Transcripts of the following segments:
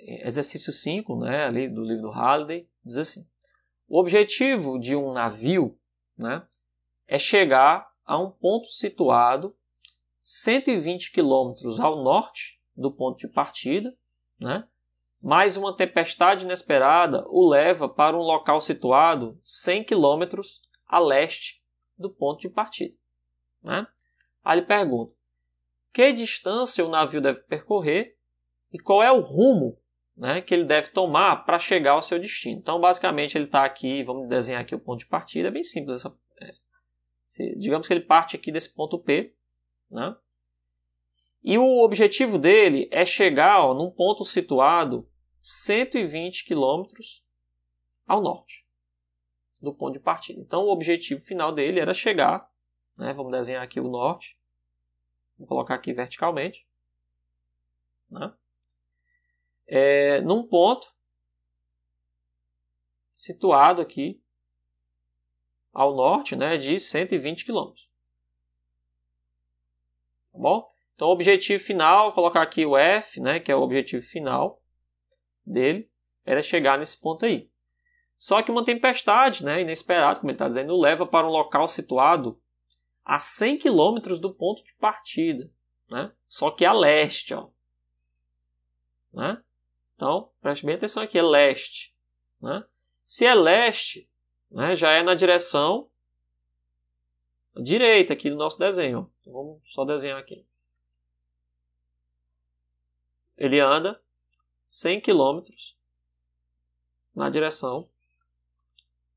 exercício 5, né, ali do livro do Halliday, diz assim: o objetivo de um navio né, é chegar a um ponto situado 120 quilômetros ao norte do ponto de partida, né, mas uma tempestade inesperada o leva para um local situado 100 quilômetros a leste do ponto de partida. Né? Aí ele pergunta: que distância o navio deve percorrer e qual é o rumo né, que ele deve tomar para chegar ao seu destino. Então, basicamente, ele está aqui, vamos desenhar aqui o ponto de partida, é bem simples. Essa, é, se, digamos que ele parte aqui desse ponto P, né, e o objetivo dele é chegar ó, num ponto situado 120 quilômetros ao norte do ponto de partida. Então, o objetivo final dele era chegar, né, vamos desenhar aqui o norte, vou colocar aqui verticalmente, né, é, num ponto situado aqui ao norte né, de 120 km. Tá bom? Então, o objetivo final, vou colocar aqui o F, né, que é o objetivo final dele, era chegar nesse ponto aí. Só que uma tempestade, né, inesperada, como ele está dizendo, leva para um local situado a 100 km do ponto de partida. Né? Só que a leste. Ó, né? Então, preste bem atenção aqui, é leste. Né? Se é leste, né, já é na direção direita aqui do nosso desenho. Então, vamos só desenhar aqui. Ele anda 100 km na direção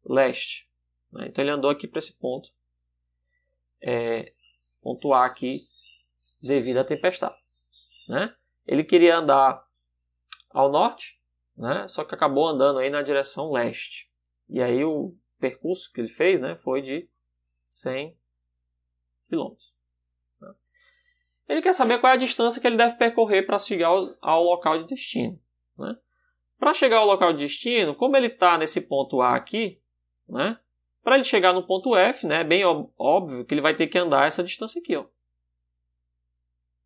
leste. Né? Então ele andou aqui para esse ponto. É, ponto A aqui devido à tempestade. Né? Ele queria andar ao norte, né? só que acabou andando aí na direção leste. E aí o percurso que ele fez né, foi de 100 quilômetros. Né? Ele quer saber qual é a distância que ele deve percorrer para chegar ao, ao, local de destino. Né? Para chegar ao local de destino, como ele está nesse ponto A aqui, né, para ele chegar no ponto F, né, é bem óbvio que ele vai ter que andar essa distância aqui. Ó.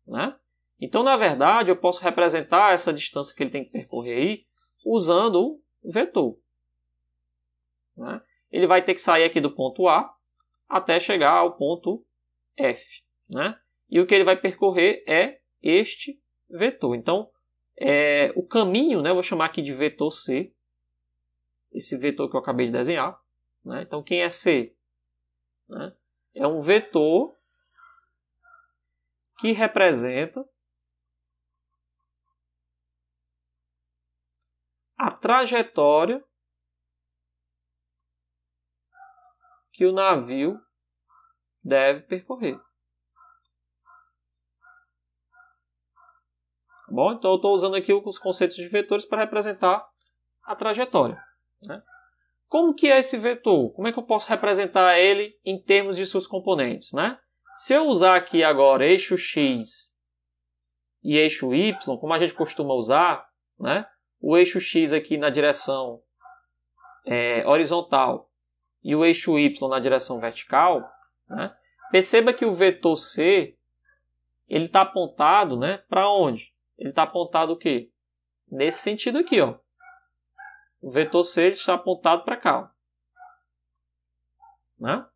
Né? Então, na verdade, eu posso representar essa distância que ele tem que percorrer aí usando um vetor. Né? Ele vai ter que sair aqui do ponto A até chegar ao ponto F. Né? E o que ele vai percorrer é este vetor. Então, é, o caminho, né, eu vou chamar aqui de vetor C, esse vetor que eu acabei de desenhar. Né? Então, quem é C? Né? É um vetor que representa a trajetória que o navio deve percorrer. Tá bom, então eu estou usando aqui os conceitos de vetores para representar a trajetória. Né? Como que é esse vetor? Como é que eu posso representar ele em termos de seus componentes? Né? Se eu usar aqui agora eixo x e eixo y, como a gente costuma usar, né? o eixo X aqui na direção é, horizontal e o eixo Y na direção vertical, né, perceba que o vetor C ele está apontado né, para onde? Ele está apontado o quê? Nesse sentido aqui. Ó. O vetor C está apontado para cá. Ó. Né?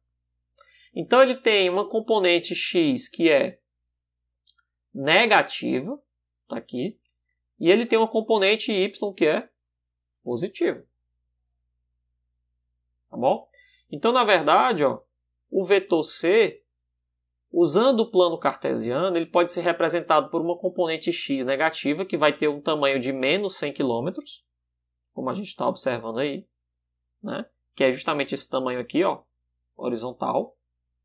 Então ele tem uma componente x que é negativa, está aqui, e ele tem uma componente y que é positiva. Tá bom? Então, na verdade, ó, o vetor C, usando o plano cartesiano, ele pode ser representado por uma componente x negativa, que vai ter um tamanho de menos 100 km, como a gente está observando aí, né? que é justamente esse tamanho aqui, ó, horizontal.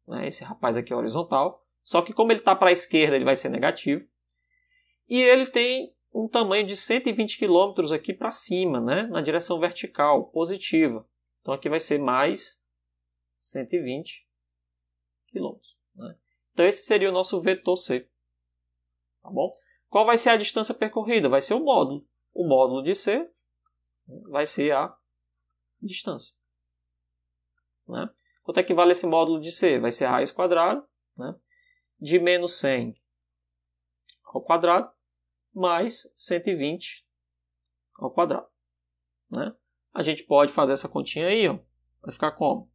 Né? Esse rapaz aqui é horizontal. Só que como ele está para a esquerda, ele vai ser negativo. E ele tem um tamanho de 120 km aqui para cima, né? na direção vertical, positiva. Então aqui vai ser mais 120 km. Né? Então esse seria o nosso vetor C. Tá bom? Qual vai ser a distância percorrida? Vai ser o módulo. O módulo de C vai ser a distância. Né? Quanto é que vale esse módulo de C? Vai ser a raiz quadrada né? de menos 100 ao quadrado mais 120 ao quadrado. Né? A gente pode fazer essa continha aí, ó. vai ficar como?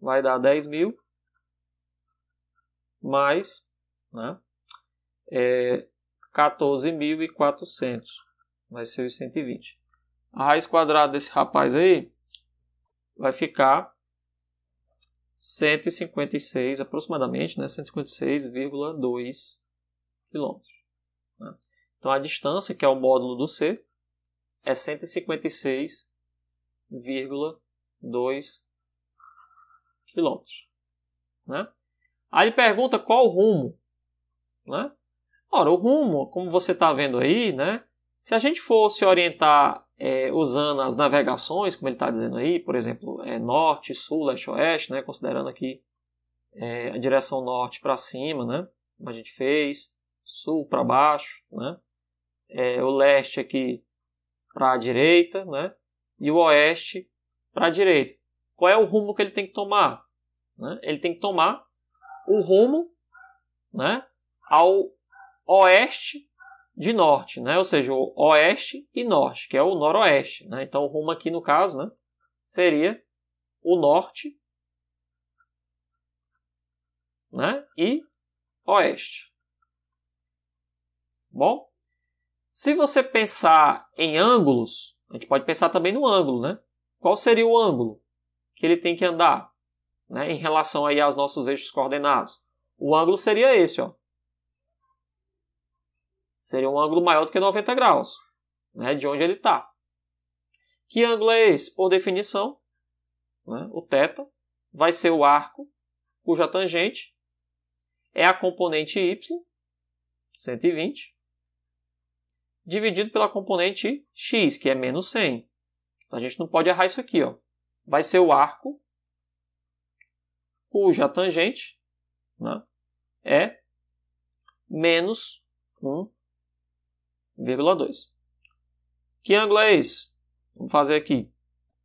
Vai dar 10 mil mais né, é, 14.400, vai ser os 120. A raiz quadrada desse rapaz aí vai ficar 156 aproximadamente, né? 156,2 km. Né? Então a distância, que é o módulo do C, é 156,2 km. Né? Aí ele pergunta qual o rumo. Né? Ora, o rumo, como você está vendo aí, né? se a gente fosse orientar é, usando as navegações, como ele está dizendo aí, por exemplo, é, norte, sul, leste, oeste, né? considerando aqui é, a direção norte para cima, né? como a gente fez, sul para baixo, né? É, o leste aqui para a direita, né? E o oeste para a direita. Qual é o rumo que ele tem que tomar? Né? Ele tem que tomar o rumo, né? Ao oeste de norte, né? Ou seja, o oeste e norte, que é o noroeste, né? Então o rumo aqui no caso, né? Seria o norte, né? E oeste. Bom, se você pensar em ângulos, a gente pode pensar também no ângulo, né? Qual seria o ângulo que ele tem que andar né, em relação aí aos nossos eixos coordenados? O ângulo seria esse, ó. Seria um ângulo maior do que 90 graus, né, de onde ele está. Que ângulo é esse? Por definição, né, o θ vai ser o arco cuja tangente é a componente y, 120, dividido pela componente x, que é menos 100. Então, a gente não pode errar isso aqui. Ó. Vai ser o arco cuja tangente né, é menos 1,2. Que ângulo é esse? Vamos fazer aqui.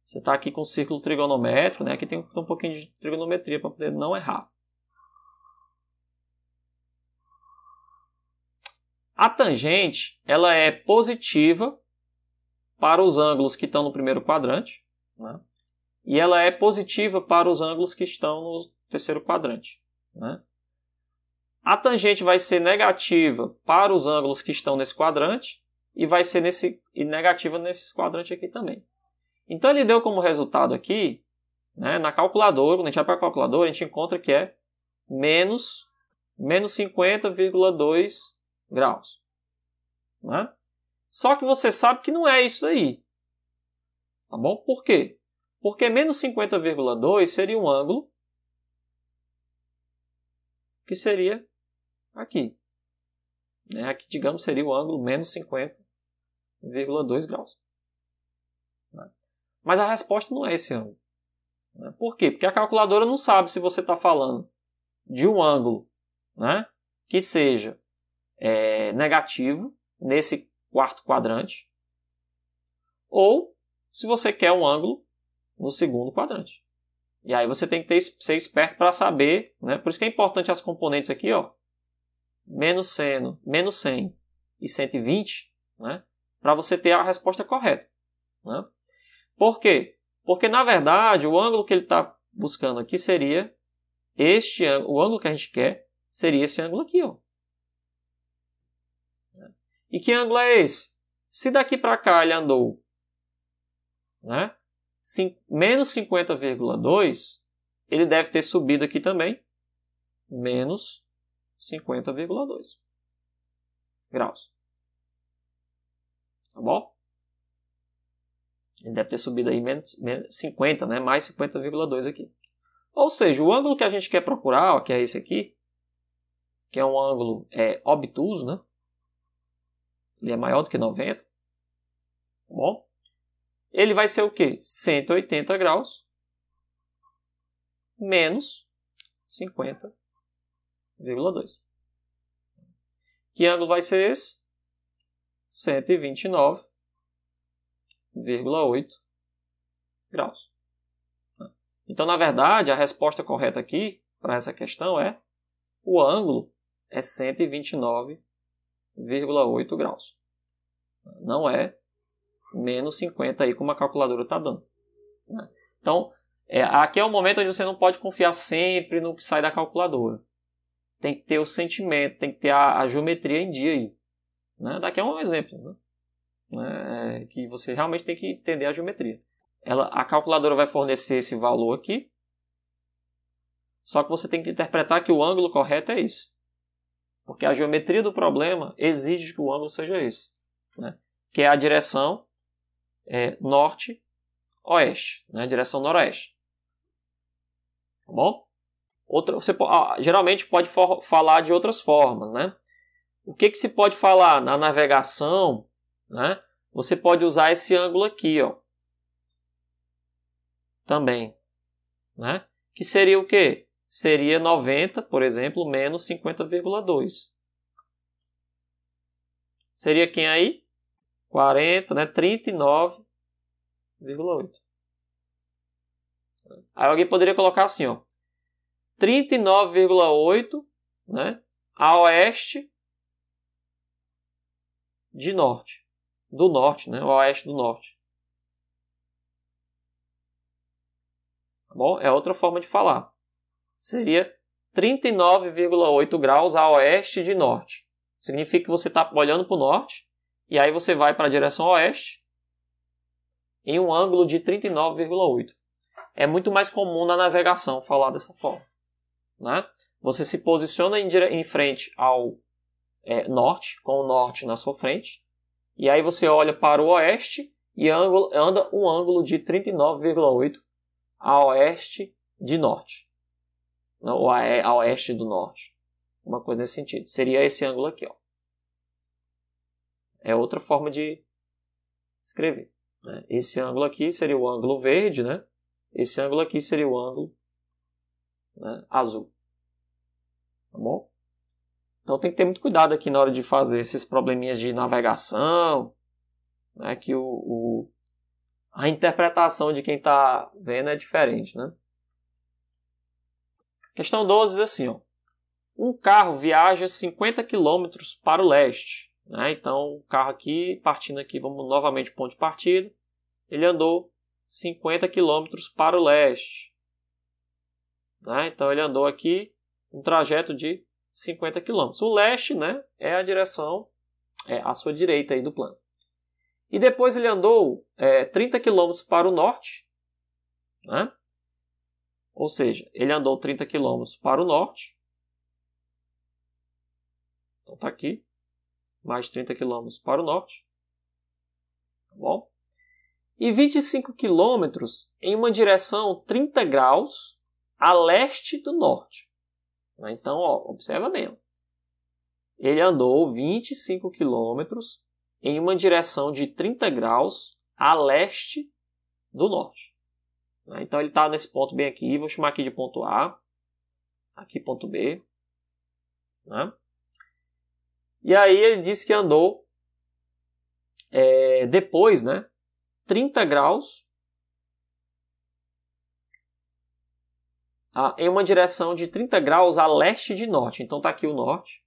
Você está aqui com o círculo trigonométrico, né? Aqui tem um pouquinho de trigonometria para poder não errar. A tangente ela é positiva para os ângulos que estão no primeiro quadrante, né? e ela é positiva para os ângulos que estão no terceiro quadrante. Né? A tangente vai ser negativa para os ângulos que estão nesse quadrante e vai ser nesse, e negativa nesse quadrante aqui também. Então ele deu como resultado aqui, né, na calculadora, quando a gente vai para a calculadora, a gente encontra que é menos, menos 50,2 graus. Né? Só que você sabe que não é isso aí. Tá bom? Por quê? Porque menos 50,2 seria um ângulo que seria aqui. Né? Aqui, digamos, seria o ângulo menos 50,2 graus. Né? Mas a resposta não é esse ângulo. Né? Por quê? Porque a calculadora não sabe se você está falando de um ângulo né? que seja negativo nesse quarto quadrante, ou se você quer um ângulo no segundo quadrante. E aí você tem que ter, ser esperto para saber, né? por isso que é importante as componentes aqui, ó, menos seno, menos 100 e 120, né? para você ter a resposta correta. Né? Por quê? Porque, na verdade, o ângulo que ele está buscando aqui seria este ângulo, o ângulo que a gente quer seria esse ângulo aqui, ó, e que ângulo é esse? Se daqui para cá ele andou né, menos 50,2, ele deve ter subido aqui também, menos 50,2 graus. Tá bom? Ele deve ter subido aí menos, menos 50, né? Mais 50,2 aqui. Ou seja, o ângulo que a gente quer procurar, ó, que é esse aqui, que é um ângulo é, obtuso, né? Ele é maior do que 90. Tá bom? Ele vai ser o quê? 180 graus menos 50,2. Que ângulo vai ser esse? 129,8 graus. Então, na verdade, a resposta correta aqui para essa questão é o ângulo é 129 0,8 graus. Não é menos 50 aí como a calculadora está dando. Né? Então, é, aqui é o momento onde você não pode confiar sempre no que sai da calculadora. Tem que ter o sentimento, tem que ter a, a geometria em dia aí. Né? Daqui é um exemplo, né? né? é, que você realmente tem que entender a geometria. Ela, a calculadora vai fornecer esse valor aqui, só que você tem que interpretar que o ângulo correto é esse. Porque a geometria do problema exige que o ângulo seja esse, né? que é a direção é, norte-oeste, né? direção noroeste. Tá bom? Outra, você, ah, geralmente pode for, falar de outras formas. Né? O que, que se pode falar na navegação? Né? Você pode usar esse ângulo aqui, ó, também. Né? Que seria o quê? seria 90, por exemplo, menos 50,2. Seria quem aí? 40, né? 39,8. Aí alguém poderia colocar assim, ó. 39,8, né? A oeste de norte. Do norte, né? O oeste do norte. Tá bom? É outra forma de falar seria 39,8 graus a oeste de norte. Significa que você está olhando para o norte e aí você vai para a direção oeste em um ângulo de 39,8. É muito mais comum na navegação falar dessa forma. Né? Você se posiciona em, dire... em frente ao é, norte, com o norte na sua frente, e aí você olha para o oeste e anda um ângulo de 39,8 a oeste de norte. Né, ou a, a oeste do norte. Uma coisa nesse sentido. Seria esse ângulo aqui. Ó. É outra forma de escrever. Né? Esse ângulo aqui seria o ângulo verde, né? Esse ângulo aqui seria o ângulo né, azul. Tá bom? Então tem que ter muito cuidado aqui na hora de fazer esses probleminhas de navegação, né, que o, o a interpretação de quem está vendo é diferente, né? Questão 12 diz assim: ó, um carro viaja 50 km para o leste. Né? Então, o carro aqui, partindo aqui, vamos novamente ponto de partida, ele andou 50 km para o leste. Né? Então, ele andou aqui um trajeto de 50 km. O leste né, é a direção, é a sua direita aí do plano. E depois ele andou é, 30 km para o norte. Né? Ou seja, ele andou 30 km para o norte. Então está aqui. Mais 30 km para o norte. Tá bom? E 25 km em uma direção 30 graus a leste do norte. Né? Então, ó, observa bem. Ele andou 25 km em uma direção de 30 graus a leste do norte. Né? Então ele está nesse ponto bem aqui, vou chamar aqui de ponto A, aqui ponto B. Né? E aí ele disse que andou é, depois, né, 30 graus a, em uma direção de 30 graus a leste de norte. Então está aqui o norte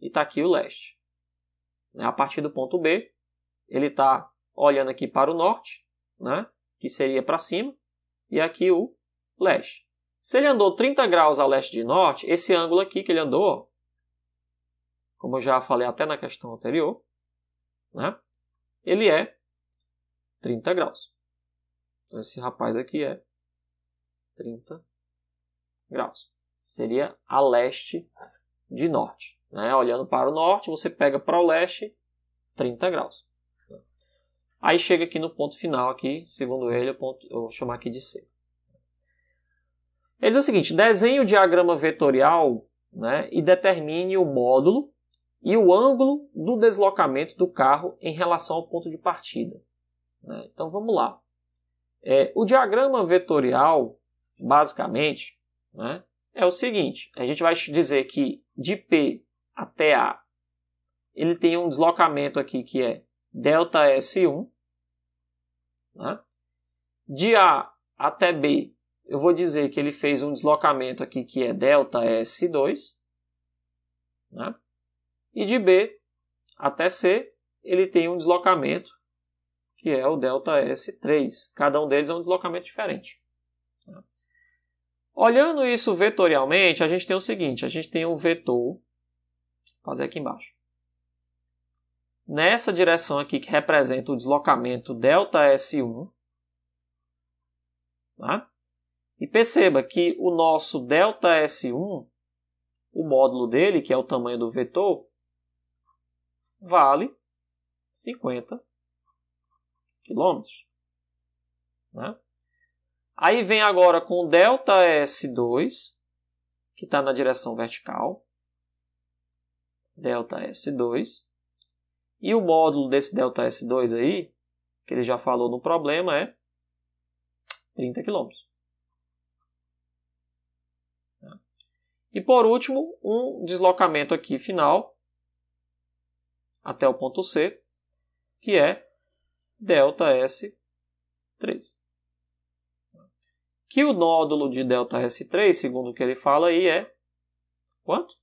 e está aqui o leste. Né? A partir do ponto B, ele está olhando aqui para o norte, né, que seria para cima, e aqui o leste. Se ele andou 30 graus a leste de norte, esse ângulo aqui que ele andou, como eu já falei até na questão anterior, né, ele é 30 graus. Então, esse rapaz aqui é 30 graus. Seria a leste de norte. Né? Olhando para o norte, você pega para o leste 30 graus. Aí chega aqui no ponto final, aqui, segundo ele, eu, ponto, eu vou chamar aqui de C. Ele diz o seguinte: desenhe o diagrama vetorial né, e determine o módulo e o ângulo do deslocamento do carro em relação ao ponto de partida. Né? Então vamos lá. É, o diagrama vetorial, basicamente, né, é o seguinte: a gente vai dizer que de P até A ele tem um deslocamento aqui que é delta S1, né? De A até B, eu vou dizer que ele fez um deslocamento aqui que é ΔS2. É né? E de B até C, ele tem um deslocamento que é o ΔS3. Cada um deles é um deslocamento diferente. Né? Olhando isso vetorialmente, a gente tem o seguinte: a gente tem um vetor, vou fazer aqui embaixo, nessa direção aqui que representa o deslocamento ΔS1. Tá? E perceba que o nosso ΔS1, o módulo dele, que é o tamanho do vetor, vale 50 km. Né? Aí vem agora com o ΔS2, que está na direção vertical. ΔS2 e o módulo desse ΔS2 aí, que ele já falou no problema, é 30 km. E por último, um deslocamento aqui final até o ponto C, que é ΔS3. Que o nódulo de ΔS3, segundo o que ele fala aí, é quanto?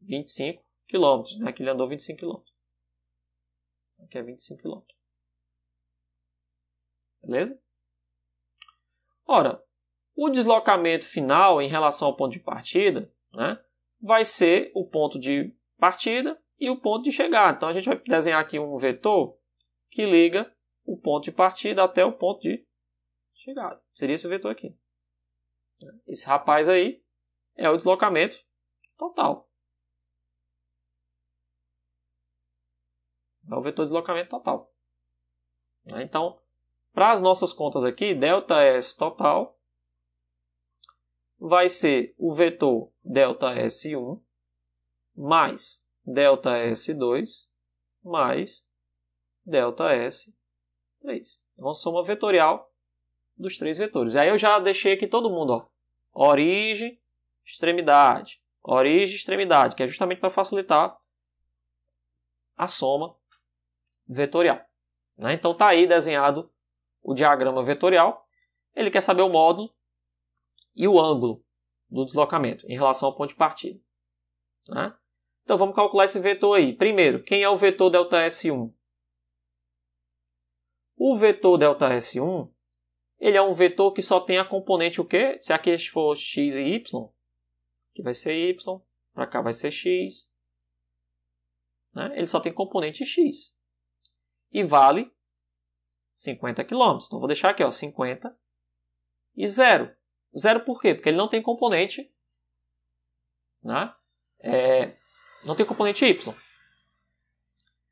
25 km, né? que ele andou 25 km que é 25 km. Beleza? Ora, o deslocamento final em relação ao ponto de partida né, vai ser o ponto de partida e o ponto de chegada. Então a gente vai desenhar aqui um vetor que liga o ponto de partida até o ponto de chegada. Seria esse vetor aqui. Esse rapaz aí é o deslocamento total. É o vetor de deslocamento total. É, então, para as nossas contas aqui, delta S total vai ser o vetor delta S1 mais delta S2 mais delta S3. É uma soma vetorial dos três vetores. E aí eu já deixei aqui todo mundo, ó. Origem, extremidade. Origem, extremidade, que é justamente para facilitar a soma vetorial. Né? Então está aí desenhado o diagrama vetorial. Ele quer saber o módulo e o ângulo do deslocamento em relação ao ponto de partida. Né? Então vamos calcular esse vetor aí. Primeiro, quem é o vetor delta S1? O vetor delta S1 ele é um vetor que só tem a componente o quê? Se aqui for x e y, que vai ser y, para cá vai ser x. Né? Ele só tem componente x e vale 50 km. Então, vou deixar aqui ó, 50 e 0. 0 por quê? Porque ele não tem componente. Né? É, não tem componente y.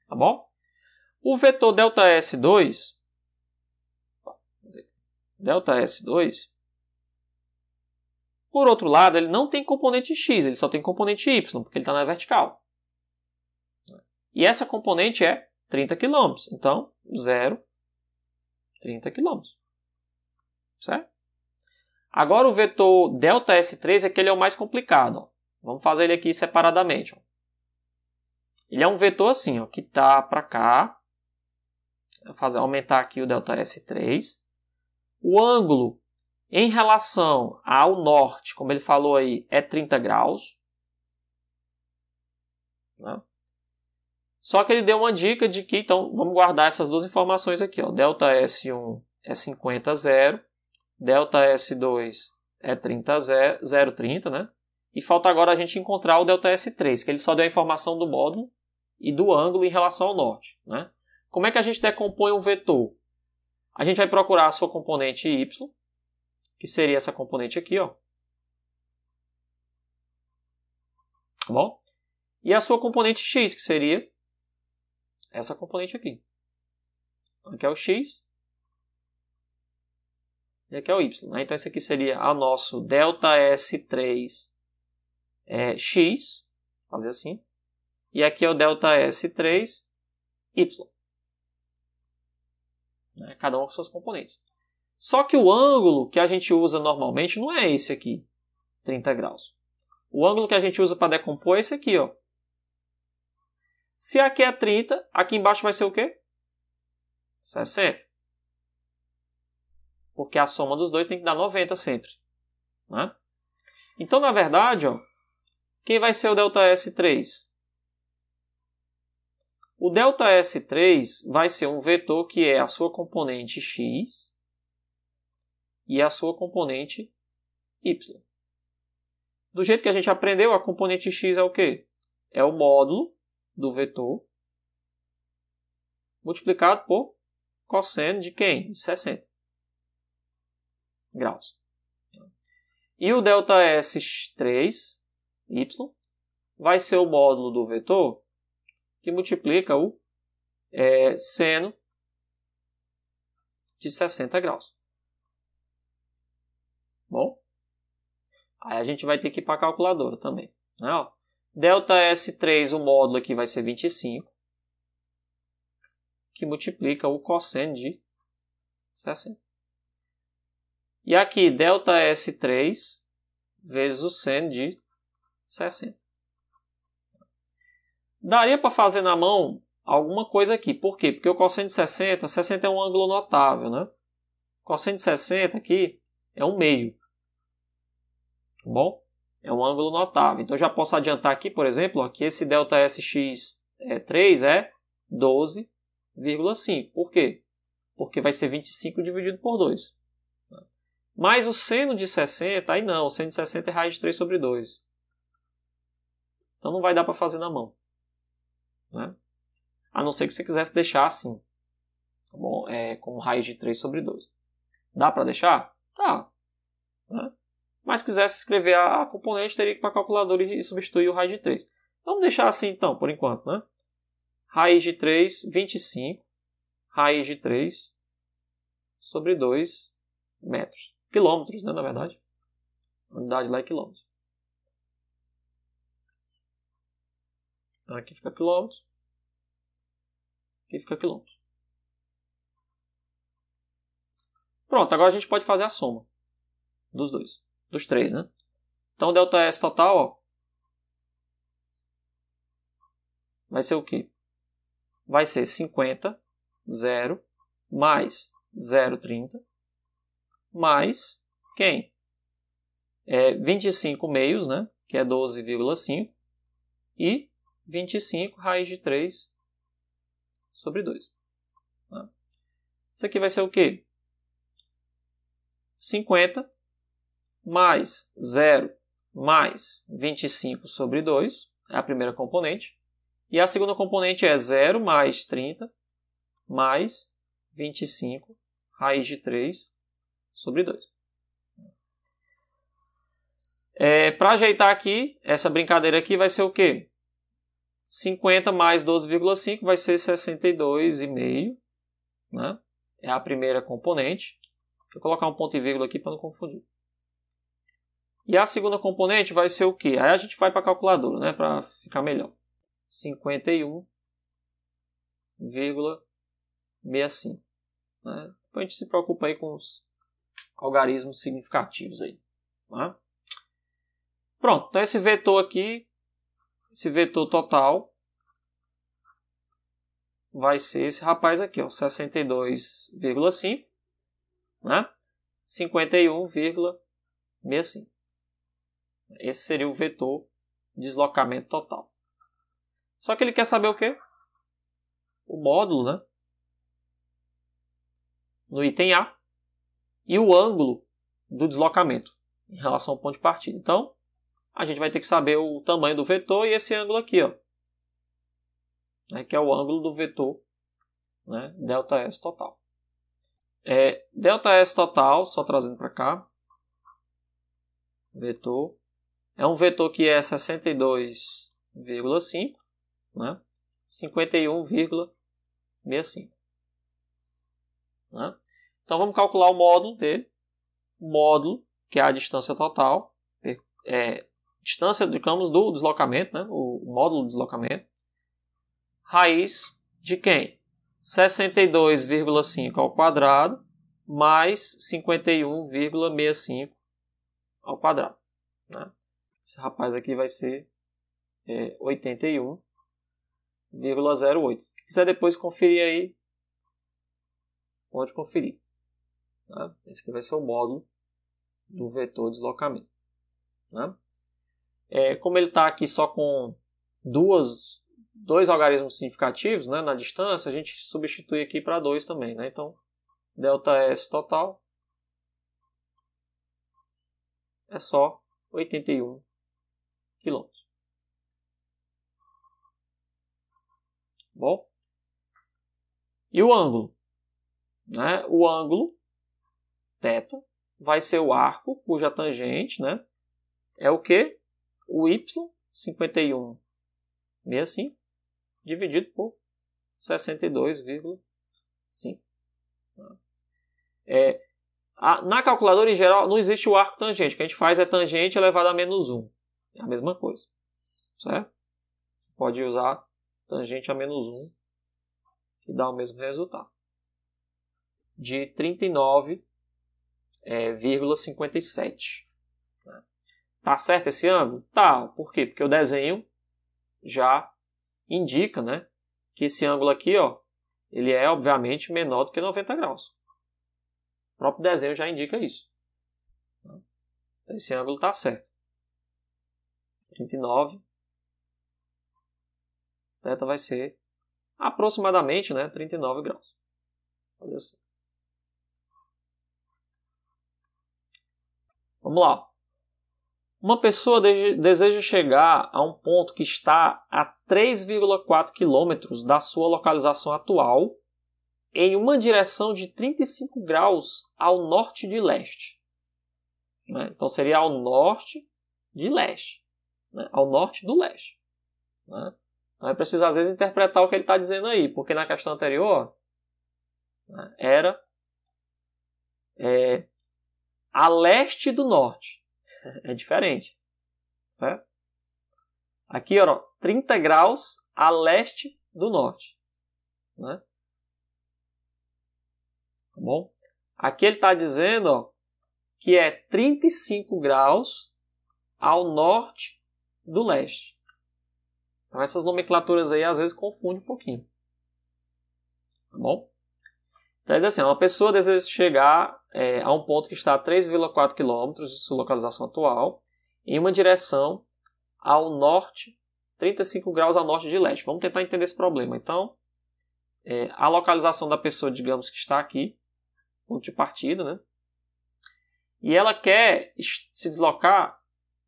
Tá bom? O vetor delta S2 delta S2 por outro lado, ele não tem componente x, ele só tem componente y, porque ele está na vertical. E essa componente é 30 km. Então, 0, 30 km. Certo? Agora o vetor delta S3 é que ele é o mais complicado. Vamos fazer ele aqui separadamente. Ele é um vetor assim, que está para cá. Vou aumentar aqui o delta S3. O ângulo em relação ao norte, como ele falou aí, é 30 graus. Né? Só que ele deu uma dica de que, então, vamos guardar essas duas informações aqui. Ó. Delta S1 é 50 0 delta S2 é 30 0, 30, né? E falta agora a gente encontrar o delta S3, que ele só deu a informação do módulo e do ângulo em relação ao norte, né? Como é que a gente decompõe um vetor? A gente vai procurar a sua componente y, que seria essa componente aqui, ó. Tá bom? E a sua componente x, que seria essa componente aqui. Então, aqui é o x e aqui é o y. Né? Então, esse aqui seria a nosso delta S3 é, x, fazer assim, e aqui é o delta S3 y. Né? Cada um com seus componentes. Só que o ângulo que a gente usa normalmente não é esse aqui, 30 graus. O ângulo que a gente usa para decompor é esse aqui, ó, se aqui é 30, aqui embaixo vai ser o quê? 60. Porque a soma dos dois tem que dar 90 sempre. Né? Então, na verdade, ó, quem vai ser o delta S3? O delta S3 vai ser um vetor que é a sua componente x e a sua componente y. Do jeito que a gente aprendeu, a componente x é o quê? É o módulo do vetor multiplicado por cosseno de quem? De 60 graus. E o delta S3, y, vai ser o módulo do vetor que multiplica o é, seno de 60 graus. Bom, aí a gente vai ter que ir para a calculadora também. Né? Ó, Delta S3, o módulo aqui vai ser 25, que multiplica o cosseno de 60. E aqui, delta S3 vezes o seno de 60. Daria para fazer na mão alguma coisa aqui. Por quê? Porque o cosseno de 60, 60 é um ângulo notável, né? O cosseno de 60 aqui é um meio. Tá bom? É um ângulo notável. Então, já posso adiantar aqui, por exemplo, ó, que esse ΔSX3 é 12,5. É por quê? Porque vai ser 25 dividido por 2. Mas o seno de 60, aí não, o seno de 60 é raiz de 3 sobre 2. Então não vai dar para fazer na mão. Né? A não ser que você quisesse deixar assim. Tá bom? É, com raiz de 3 sobre 2. Dá para deixar? Tá. Né? mas quisesse escrever a, ah, a componente, teria que ir para a calculadora e, e, substituir o raiz de 3. Vamos deixar assim então, por enquanto, né? Raiz de 3, 25. Raiz de 3 sobre 2 metros. Quilômetros, né, na verdade. A unidade lá é quilômetros. aqui fica quilômetros. Aqui fica quilômetros. Pronto, agora a gente pode fazer a soma dos dois dos três, né? Então, delta S total ó, vai ser o quê? Vai ser 50, 0, mais 0,30, mais quem? É 25 meios, né? que é 12,5, e 25 raiz de 3 sobre 2. Né? Isso aqui vai ser o quê? 50 mais 0 mais 25 sobre 2, é a primeira componente. E a segunda componente é 0 mais 30 mais 25 raiz de 3 sobre 2. É, Para ajeitar aqui, essa brincadeira aqui vai ser o quê? 50 mais 12,5 vai ser 62,5. Né? É a primeira componente. Vou colocar um ponto e vírgula aqui para não confundir. E a segunda componente vai ser o quê? Aí a gente vai para a calculadora, né, para ficar melhor. 51,65. Né? Então a gente se preocupa aí com os algarismos significativos aí. Né? Pronto, então esse vetor aqui, esse vetor total, vai ser esse rapaz aqui, ó, 62,5, né? 51,65. Esse seria o vetor deslocamento total. Só que ele quer saber o quê? O módulo, né? No item A. E o ângulo do deslocamento em relação ao ponto de partida. Então, a gente vai ter que saber o tamanho do vetor e esse ângulo aqui, ó. Né, que é o ângulo do vetor né, delta S total. É, delta S total, só trazendo para cá, vetor é um vetor que é 62,5, né? 51,65. Né? Então vamos calcular o módulo dele. O módulo, que é a distância total, é, é distância, digamos, do deslocamento, né? o módulo do deslocamento. Raiz de quem? 62,5 ao quadrado mais 51,65 ao quadrado. Né? Esse rapaz aqui vai ser é, 81,08. Se quiser depois conferir aí, pode conferir. Tá? Esse aqui vai ser o módulo do vetor deslocamento. Tá? É, como ele está aqui só com duas, dois algarismos significativos né, na distância, a gente substitui aqui para dois também. Né? Então, delta S total é só 81 quilômetros. Bom, e o ângulo? Né? O ângulo θ vai ser o arco cuja tangente né, é o que? O y, 51, dividido por 62,5. É, na calculadora em geral não existe o arco tangente, o que a gente faz é tangente elevado a menos 1. É a mesma coisa, certo? Você pode usar tangente a menos 1, que dá o mesmo resultado. De 39,57. É, vírgula né? Tá certo esse ângulo? Tá. Por quê? Porque o desenho já indica, né, que esse ângulo aqui, ó, ele é obviamente menor do que 90 graus. O próprio desenho já indica isso. Né? Então, esse ângulo está certo. 29. Θ né? então vai ser aproximadamente né, 39 graus. Fazer assim. Vamos lá. Uma pessoa deseja chegar a um ponto que está a 3,4 km da sua localização atual, em uma direção de 35 graus ao norte de leste. Né? Então seria ao norte de leste né, ao norte do leste. Né? Então é preciso, às vezes, interpretar o que ele está dizendo aí, porque na questão anterior né, era é, a leste do norte. é diferente. Certo? Aqui, ó, 30 graus a leste do norte. Né? Tá bom? Aqui ele está dizendo ó, que é 35 graus ao norte do leste. Então essas nomenclaturas aí às vezes confundem um pouquinho. Tá bom? Então, é assim, uma pessoa deseja chegar é, a um ponto que está a 3,4 km de sua localização atual, em uma direção ao norte, 35 graus ao norte de leste. Vamos tentar entender esse problema. Então, é, a localização da pessoa, digamos que está aqui, ponto de partida, né? E ela quer se deslocar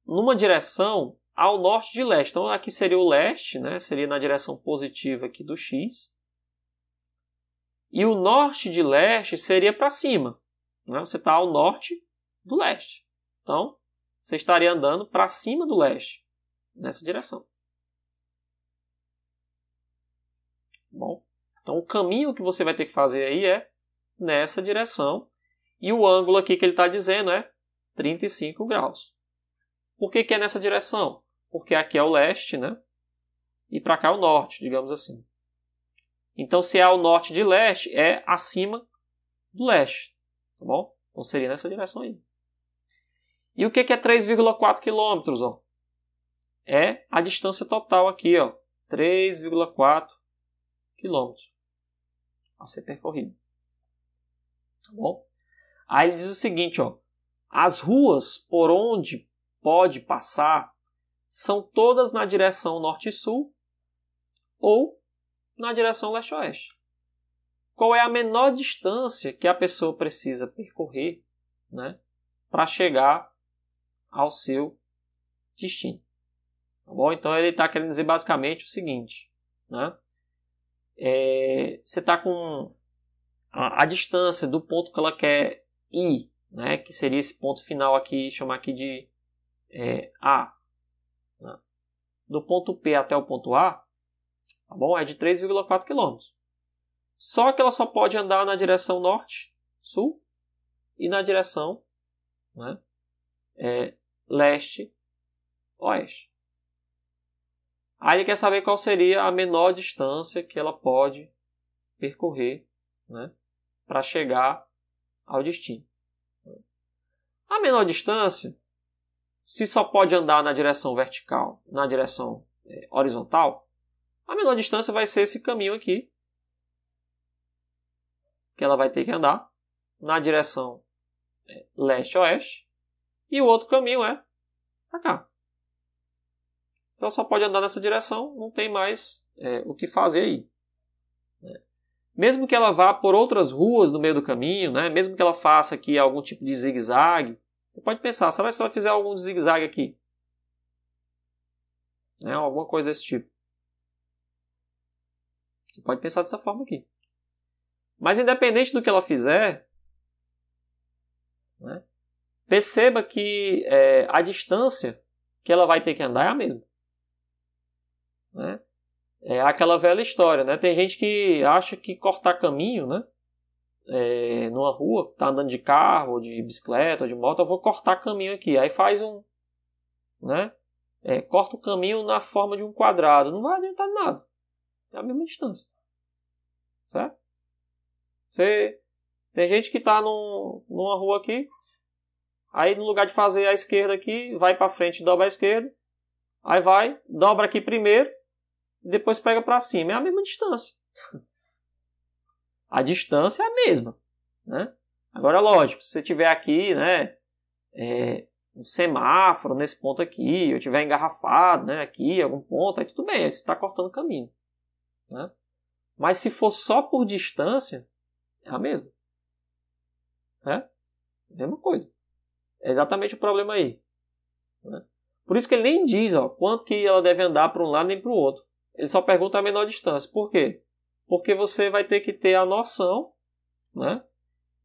numa direção ao norte de leste. Então aqui seria o leste, né? seria na direção positiva aqui do X. E o norte de leste seria para cima. Né? Você está ao norte do leste. Então você estaria andando para cima do leste, nessa direção. Bom, então o caminho que você vai ter que fazer aí é nessa direção. E o ângulo aqui que ele está dizendo é 35 graus. Por que, que é nessa direção? porque aqui é o leste, né? E para cá é o norte, digamos assim. Então, se é ao norte de leste, é acima do leste, tá bom? Então seria nessa direção aí. E o que é 3,4 quilômetros? Ó? É a distância total aqui, ó, 3,4 quilômetros a ser percorrido. Tá bom? Aí ele diz o seguinte, ó, as ruas por onde pode passar são todas na direção norte-sul ou na direção leste-oeste. Qual é a menor distância que a pessoa precisa percorrer né, para chegar ao seu destino? Tá bom? Então ele está querendo dizer basicamente o seguinte: né? É, você está com a, a, distância do ponto que ela quer ir, né, que seria esse ponto final aqui, chamar aqui de é, A, né? Do ponto P até o ponto A, tá bom? É de 3,4 km. Só que ela só pode andar na direção norte, sul e na direção né, é, leste, oeste. Aí ele quer saber qual seria a menor distância que ela pode percorrer né, para chegar ao destino. A menor distância se só pode andar na direção vertical, na direção é, horizontal, a menor distância vai ser esse caminho aqui, que ela vai ter que andar na direção é, leste-oeste, e o outro caminho é para cá. Então só pode andar nessa direção, não tem mais é, o que fazer aí. Né. Mesmo que ela vá por outras ruas no meio do caminho, né? mesmo que ela faça aqui algum tipo de zigue-zague, você pode pensar, sabe se ela fizer algum zigue-zague aqui? Né? Alguma coisa desse tipo. Você pode pensar dessa forma aqui. Mas independente do que ela fizer, né? perceba que é, a distância que ela vai ter que andar é a mesma. Né? É aquela velha história, né? Tem gente que acha que cortar caminho, né? é, numa rua, tá andando de carro, de bicicleta, de moto, eu vou cortar caminho aqui. Aí faz um. Né? É, corta o caminho na forma de um quadrado. Não vai adiantar nada. É a mesma distância. Certo? Você, tem gente que está num, numa rua aqui, aí no lugar de fazer a esquerda aqui, vai para frente, e dobra a esquerda, aí vai, dobra aqui primeiro, depois pega para cima. É a mesma distância. a distância é a mesma. Né? Agora, lógico, se você tiver aqui, né, é, um semáforo nesse ponto aqui, eu tiver engarrafado, né, aqui, algum ponto, aí tudo bem, aí você está cortando o caminho, né? Mas se for só por distância, é a mesma, é Mesma coisa. É exatamente o problema aí. Né? Por isso que ele nem diz, ó, quanto que ela deve andar para um lado nem para o outro. Ele só pergunta a menor distância. Por quê? porque você vai ter que ter a noção né,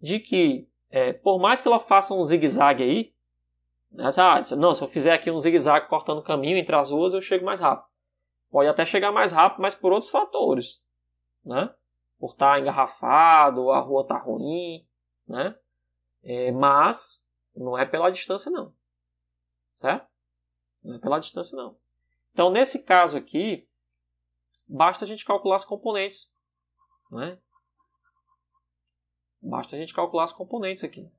de que, é, por mais que ela faça um zigue-zague aí, né, ah, não, se eu fizer aqui um zigue-zague cortando o caminho entre as ruas, eu chego mais rápido. Pode até chegar mais rápido, mas por outros fatores. Né? Por estar tá engarrafado, a rua está ruim, né? É, mas não é pela distância, não. Certo? Não é pela distância, não. Então, nesse caso aqui, basta a gente calcular os componentes né? Basta a gente calcular as componentes aqui.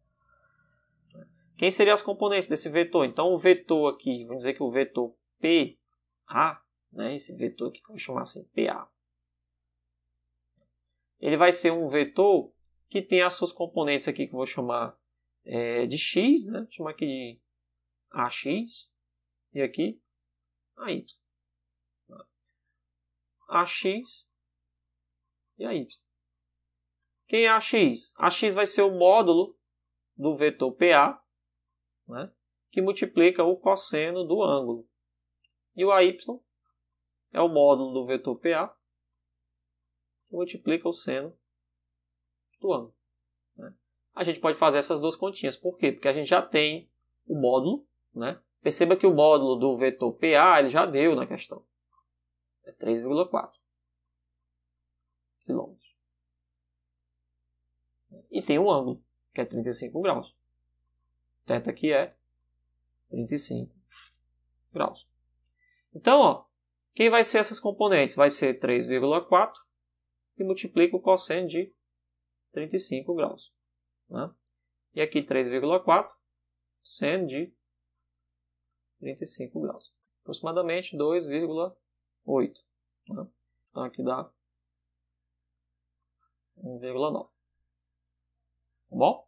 Quem seriam as componentes desse vetor? Então, o vetor aqui, vamos dizer que o vetor PA, né, esse vetor aqui, vou chamar assim, PA, ele vai ser um vetor que tem as suas componentes aqui, que eu vou chamar é, de x, né, vou chamar aqui de AX, e aqui AY. AX e a y. Quem é a x? A x vai ser o módulo do vetor PA, né, que multiplica o cosseno do ângulo. E o AY é o módulo do vetor PA, que multiplica o seno do ângulo. Né. A gente pode fazer essas duas continhas. Por quê? Porque a gente já tem o módulo. Né? Perceba que o módulo do vetor PA ele já deu na questão. É 3,4 km. E tem um ângulo, que é 35 graus. Teta aqui é 35 graus. Então, ó, quem vai ser essas componentes? Vai ser 3,4 e multiplica o cosseno de 35 graus. Né? E aqui 3,4 seno de 35 graus. Aproximadamente 2,8. Né? Então aqui dá 1,9. Tá bom?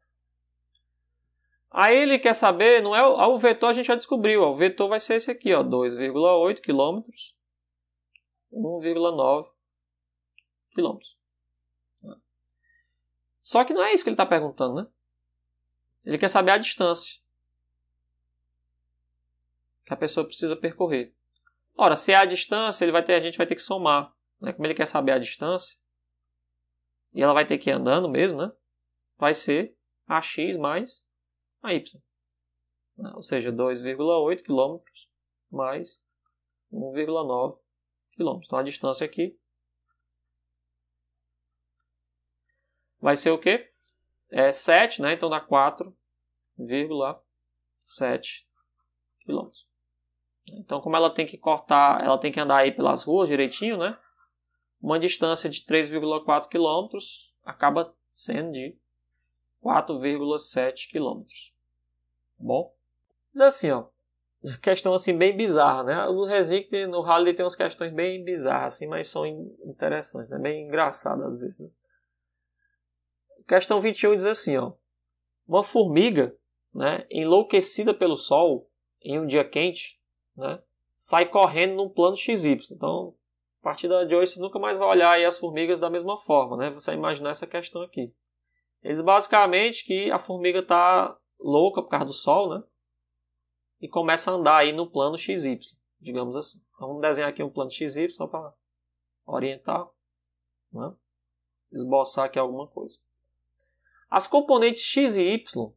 Aí ele quer saber, não é ah, o vetor a gente já descobriu, ó, o vetor vai ser esse aqui, ó, 2,8 km, 1,9 km. Só que não é isso que ele está perguntando, né? Ele quer saber a distância que a pessoa precisa percorrer. Ora, se é a distância, ele vai ter, a gente vai ter que somar. Né? Como ele quer saber a distância, e ela vai ter que ir andando mesmo, né? Vai ser AX mais AY. Né? Ou seja, 2,8 km mais 1,9 km. Então a distância aqui vai ser o quê? É 7, né? Então dá 4,7 km. Então, como ela tem que cortar, ela tem que andar aí pelas ruas direitinho, né? uma distância de 3,4 km acaba sendo de 4,7 km. Tá bom? diz assim, ó, questão assim bem bizarra, né? O Resic no Rally tem umas questões bem bizarras assim, mas são interessantes, né? Bem engraçadas às vezes, né? Questão 21 diz assim, ó: Uma formiga, né, enlouquecida pelo sol em um dia quente, né, sai correndo num plano XY. Então, a partir de hoje você nunca mais vai olhar as formigas da mesma forma, né? Você imaginar essa questão aqui. Eles basicamente que a formiga está louca por causa do sol, né? E começa a andar aí no plano XY, digamos assim. Então vamos desenhar aqui um plano XY só para orientar, né? esboçar aqui alguma coisa. As componentes X e Y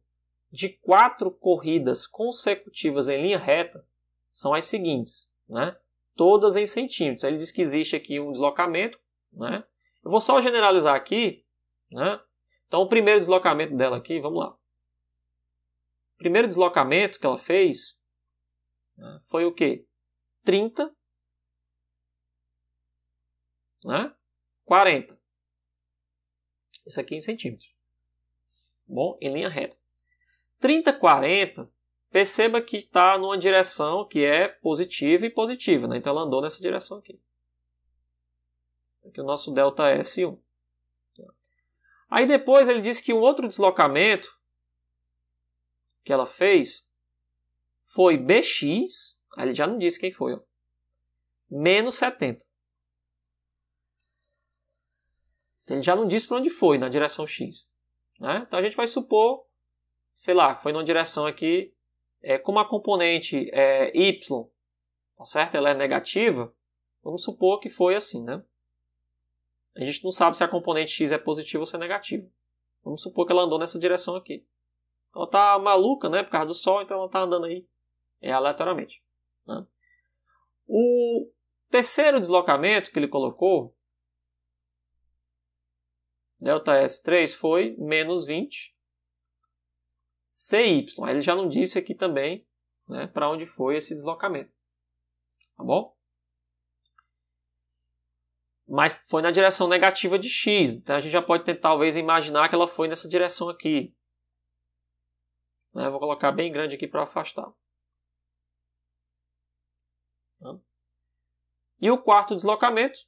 de quatro corridas consecutivas em linha reta são as seguintes, né? todas em centímetros. Ele diz que existe aqui um deslocamento. Né? Eu vou só generalizar aqui. Né? Então, o primeiro deslocamento dela aqui, vamos lá. O primeiro deslocamento que ela fez né, foi o quê? 30, né? 40. Isso aqui em centímetros. Bom, em linha reta. 30, 40 perceba que está numa direção que é positiva e positiva. Né? Então ela andou nessa direção aqui. Aqui o nosso delta é S1. Aí depois ele diz que um outro deslocamento que ela fez foi BX, aí ele já não disse quem foi, ó, menos 70. Ele já não disse para onde foi, na direção X. Né? Então a gente vai supor, sei lá, foi numa direção aqui é, como a componente é, y, tá certo? Ela é negativa, vamos supor que foi assim, né? A gente não sabe se a componente x é positiva ou se é negativa. Vamos supor que ela andou nessa direção aqui. Ela tá maluca, né? Por causa do sol, então ela tá andando aí é, aleatoriamente. Né? O terceiro deslocamento que ele colocou, delta S3, foi menos 20 CY. Ele já não disse aqui também né, para onde foi esse deslocamento. Tá bom? Mas foi na direção negativa de X. Então a gente já pode tentar, talvez imaginar que ela foi nessa direção aqui. Né, vou colocar bem grande aqui para afastar. Tá? E o quarto deslocamento.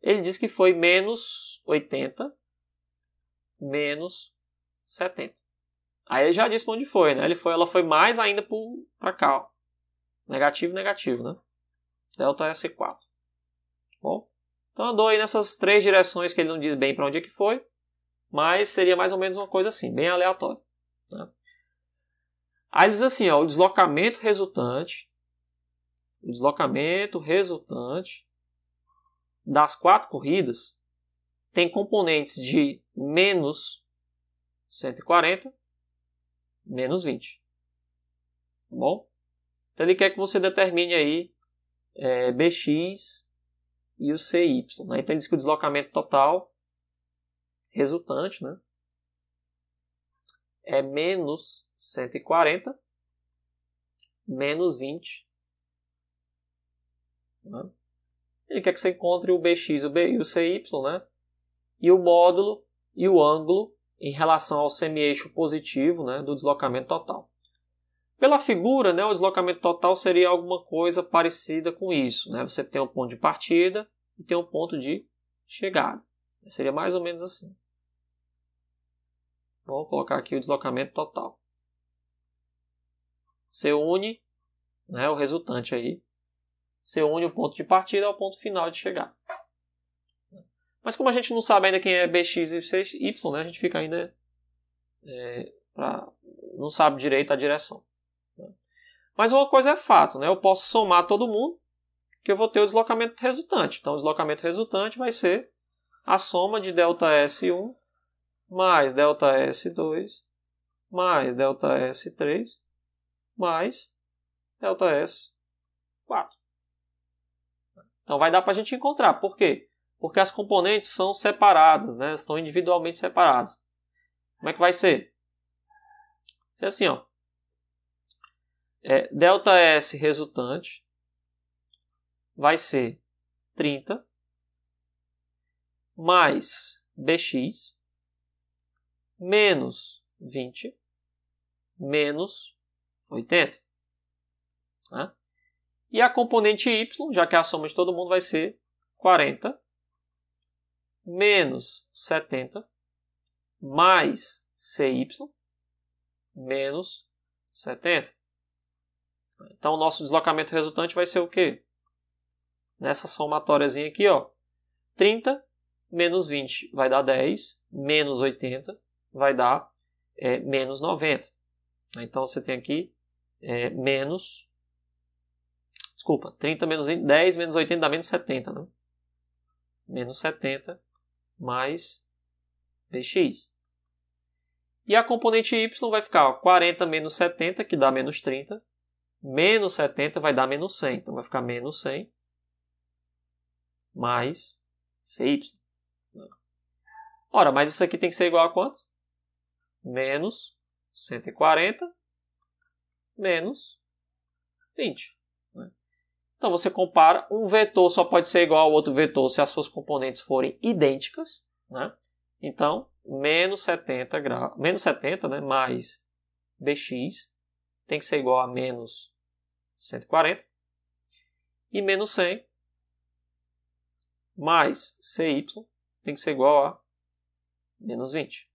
Ele diz que foi menos 80 menos 70. Aí ele já disse onde foi, né? Ele foi, ela foi mais ainda para cá. Ó. Negativo, negativo, né? Delta S4. Bom, então andou aí nessas três direções que ele não diz bem para onde é que foi, mas seria mais ou menos uma coisa assim, bem aleatória. Né? Aí ele diz assim, ó, o deslocamento resultante, o deslocamento resultante das quatro corridas tem componentes de menos 140 menos 20. Tá bom? Então ele quer que você determine aí é, bx e o cy. Né? Então ele diz que o deslocamento total resultante né, é menos 140 menos 20. Né? Ele quer que você encontre o bx o B, e o cy, né? E o módulo e o ângulo em relação ao semi-eixo positivo né, do deslocamento total. Pela figura, né, o deslocamento total seria alguma coisa parecida com isso. Né? Você tem um ponto de partida e tem um ponto de chegada. Seria mais ou menos assim. Então, Vamos colocar aqui o deslocamento total. Você une né, o resultante aí. Você une o ponto de partida ao ponto final de chegada. Mas como a gente não sabe ainda quem é BX e Y, né, a gente fica ainda. É, pra, não sabe direito a direção. Né? Mas uma coisa é fato, né? Eu posso somar todo mundo que eu vou ter o deslocamento resultante. Então, o deslocamento resultante vai ser a soma de ΔS1 mais ΔS2 mais ΔS3 mais ΔS4. Então, vai dar para a gente encontrar. Por quê? porque as componentes são separadas, né? estão individualmente separadas. Como é que vai ser? É assim, ó. É, delta S resultante vai ser 30 mais bx menos 20 menos 80. Né? E a componente y, já que é a soma de todo mundo vai ser 40 menos 70 mais CY menos 70. Então, o nosso deslocamento resultante vai ser o quê? Nessa somatóriazinha aqui, ó, 30 menos 20 vai dar 10, menos 80 vai dar é, menos 90. Então, você tem aqui é, menos... Desculpa, 30 menos 20, 10 menos 80 dá menos 70, né? Menos 70 mais dx. E a componente y vai ficar ó, 40 menos 70, que dá menos 30. Menos 70 vai dar menos 100, então vai ficar menos 100 mais cy. Ora, mas isso aqui tem que ser igual a quanto? Menos 140 menos 20. Então você compara, um vetor só pode ser igual ao outro vetor se as suas componentes forem idênticas, né? Então, menos 70 graus, menos 70, né, mais bx tem que ser igual a menos 140 e menos 100 mais cy tem que ser igual a menos 20.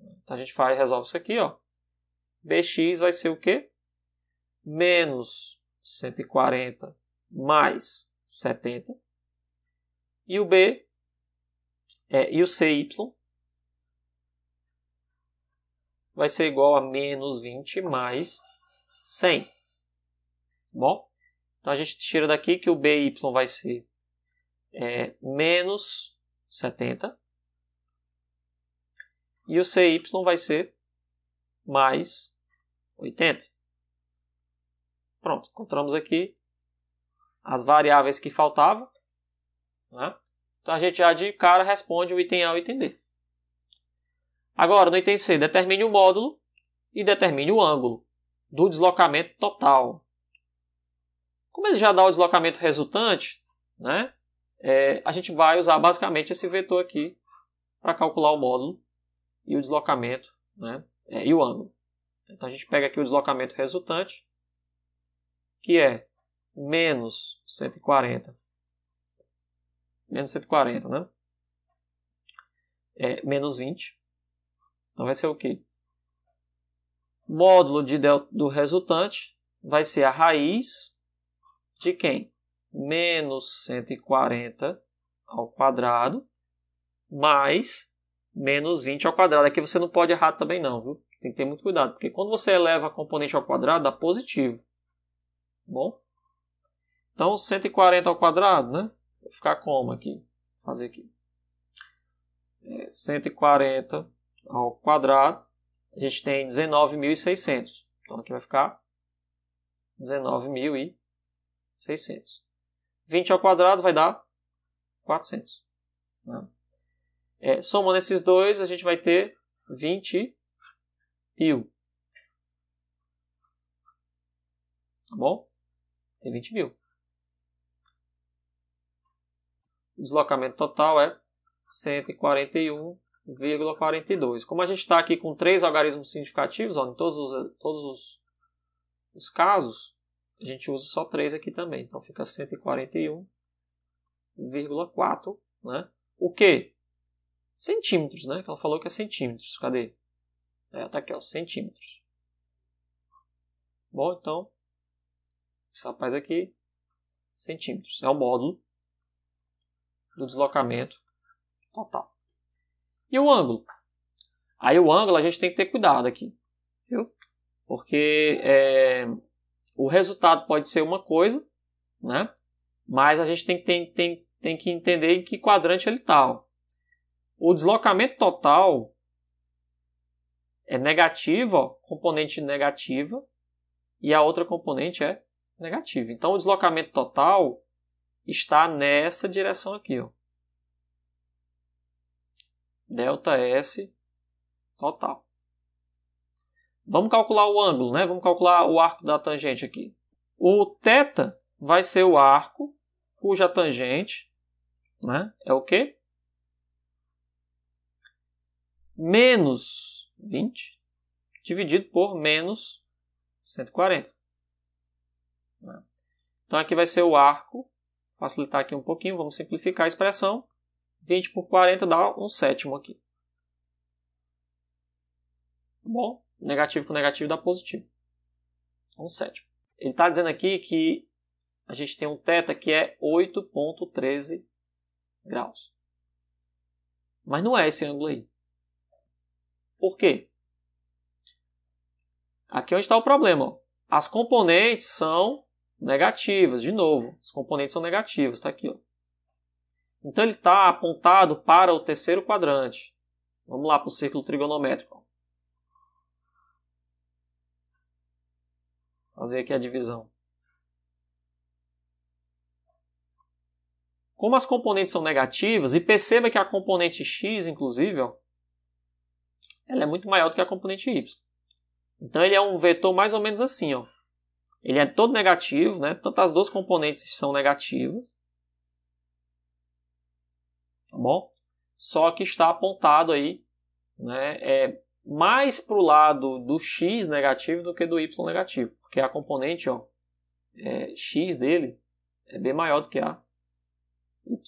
Então a gente faz, resolve isso aqui, ó. bx vai ser o quê? Menos 140 mais 70. E o B é, e o CY é vai ser igual a menos 20 mais 100. Bom, então a gente tira daqui que o BY vai ser é, menos 70 e o CY vai ser mais 80. Pronto, encontramos aqui as variáveis que faltavam. Né? Então a gente já de cara responde o item A e o item B. Agora, no item C, determine o módulo e determine o ângulo do deslocamento total. Como ele já dá o deslocamento resultante, né, é, a gente vai usar basicamente esse vetor aqui para calcular o módulo e o deslocamento né, é, e o ângulo. Então a gente pega aqui o deslocamento resultante, que é menos 140. Menos 140, né? É, menos 20. Então vai ser o quê? Módulo de delta do resultante vai ser a raiz de quem? Menos 140 ao quadrado mais menos 20 ao quadrado. Aqui você não pode errar também não, viu? Tem que ter muito cuidado, porque quando você eleva a componente ao quadrado, dá positivo. Bom? Então, 140 ao quadrado, né? Vou ficar como aqui? Vou fazer aqui. É, 140 ao quadrado, a gente tem 19.600. Então, aqui vai ficar 19.600. 20 ao quadrado vai dar 400. Né? É, somando esses dois, a gente vai ter 20 mil. Tá bom? Tem 20 mil. deslocamento total é 141,42. Como a gente está aqui com três algarismos significativos, ó, em todos, os, todos os, os casos, a gente usa só três aqui também. Então fica 141,4, né? O que? Centímetros, né? Ela falou que é centímetros. Cadê? É, tá aqui, ó, centímetros. Bom, então, esse rapaz aqui, centímetros. É o módulo do deslocamento total. E o ângulo? Aí o ângulo a gente tem que ter cuidado aqui, viu? Porque é, o resultado pode ser uma coisa, né? Mas a gente tem, tem, tem, tem que entender em que quadrante ele está. O deslocamento total é negativo, ó, componente negativa, e a outra componente é negativa. Então o deslocamento total está nessa direção aqui. Ó. Delta S total. Vamos calcular o ângulo, né? Vamos calcular o arco da tangente aqui. O θ vai ser o arco cuja tangente né, é o quê? Menos 20 dividido por menos 140. Né? Então aqui vai ser o arco facilitar aqui um pouquinho, vamos simplificar a expressão. 20 por 40 dá um sétimo aqui. Tá bom, negativo com negativo dá positivo. Um sétimo. Ele está dizendo aqui que a gente tem um θ que é 8.13 graus. Mas não é esse ângulo aí. Por quê? Aqui é onde está o problema. As componentes são negativas, de novo, os componentes são negativos, está aqui. Ó. Então ele está apontado para o terceiro quadrante. Vamos lá para o círculo trigonométrico. Fazer aqui a divisão. Como as componentes são negativas, e perceba que a componente x, inclusive, ó, ela é muito maior do que a componente y. Então ele é um vetor mais ou menos assim, ó. Ele é todo negativo, né? Tanto as duas componentes são negativas. Tá bom? Só que está apontado aí, né? É mais para o lado do x negativo do que do y negativo, porque a componente, ó, é, x dele é bem maior do que a y.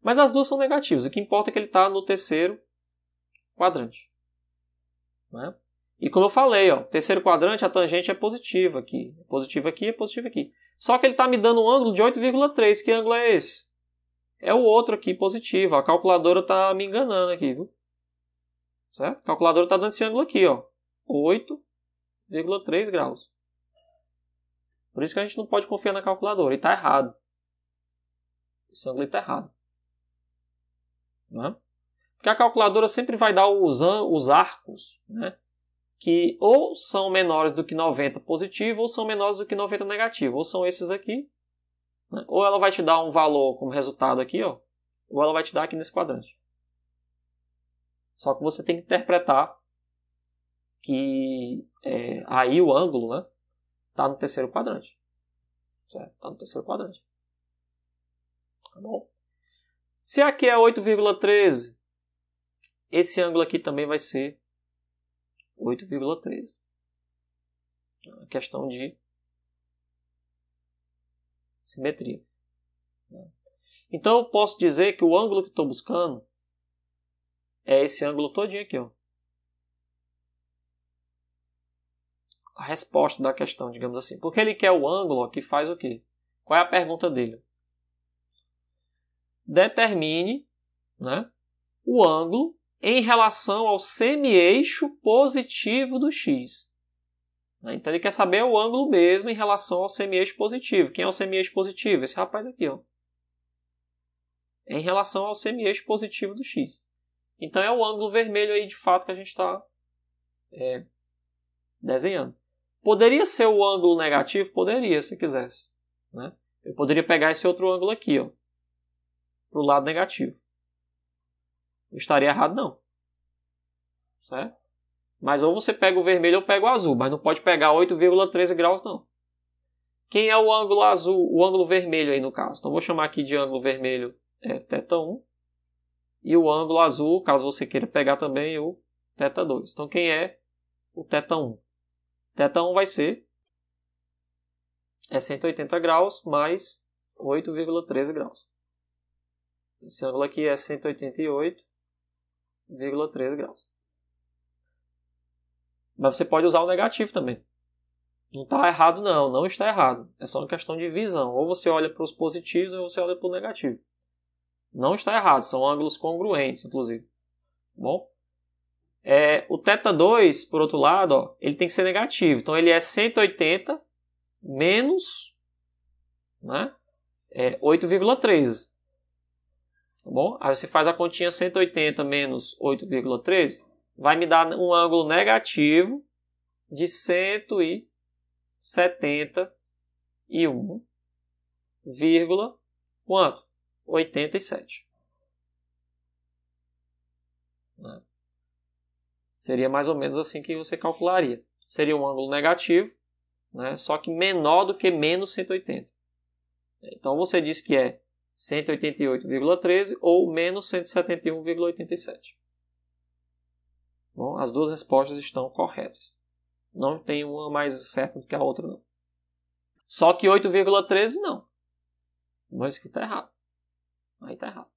Mas as duas são negativas. O que importa é que ele está no terceiro quadrante. Né? E como eu falei, ó, terceiro quadrante, a tangente é positiva aqui. positiva aqui, é positiva aqui. Só que ele está me dando um ângulo de 8,3. Que ângulo é esse? É o outro aqui, positivo. A calculadora está me enganando aqui, viu? Certo? A calculadora está dando esse ângulo aqui, ó. 8,3 graus. Por isso que a gente não pode confiar na calculadora. E está errado. Esse ângulo está errado. Né? Porque a calculadora sempre vai dar os, os arcos, né? que ou são menores do que 90 positivo ou são menores do que 90 negativo, ou são esses aqui. Né? Ou ela vai te dar um valor como resultado aqui, ó, ou ela vai te dar aqui nesse quadrante. Só que você tem que interpretar que é, aí o ângulo está né, tá no terceiro quadrante. Está no terceiro quadrante. Tá bom? Se aqui é 8,13, esse ângulo aqui também vai ser 8,13. É questão de simetria. Né? Então eu posso dizer que o ângulo que estou buscando é esse ângulo todinho aqui. Ó. A resposta da questão, digamos assim. Porque ele quer o ângulo que faz o quê? Qual é a pergunta dele? Determine né, o ângulo em relação ao semi-eixo positivo do x. Né? Então ele quer saber o ângulo mesmo em relação ao semi-eixo positivo. Quem é o semi-eixo positivo? Esse rapaz aqui, ó. Em relação ao semi-eixo positivo do x. Então é o ângulo vermelho aí de fato que a gente está é, desenhando. Poderia ser o ângulo negativo? Poderia, se quisesse. Né? Eu poderia pegar esse outro ângulo aqui, ó, para o lado negativo estaria errado, não. Certo? Mas ou você pega o vermelho ou pega o azul, mas não pode pegar 8,13 graus, não. Quem é o ângulo azul, o ângulo vermelho aí no caso? Então vou chamar aqui de ângulo vermelho é, θ1 um, e o ângulo azul, caso você queira pegar também, o θ2. Então quem é o θ1? θ1 vai ser é 180 graus mais 8,13 graus. Esse ângulo aqui é 188 0,3 graus. Mas você pode usar o negativo também. Não está errado, não, não está errado. É só uma questão de visão. Ou você olha para os positivos ou você olha para o negativo. Não está errado, são ângulos congruentes, inclusive. Tá bom? É, o θ 2, por outro lado, ó, ele tem que ser negativo. Então ele é 180 menos né, é, 8,13. Tá bom? Aí você faz a continha 180 menos 8,13, vai me dar um ângulo negativo de 171, vírgula, quanto? 87. Né? Seria mais ou menos assim que você calcularia. Seria um ângulo negativo, né? só que menor do que menos 180. Então você diz que é 188,13 ou menos 171,87. Bom, as duas respostas estão corretas. Não tem uma mais certa do que a outra, não. Só que 8,13 não. Mas que está errado. Aí está errado.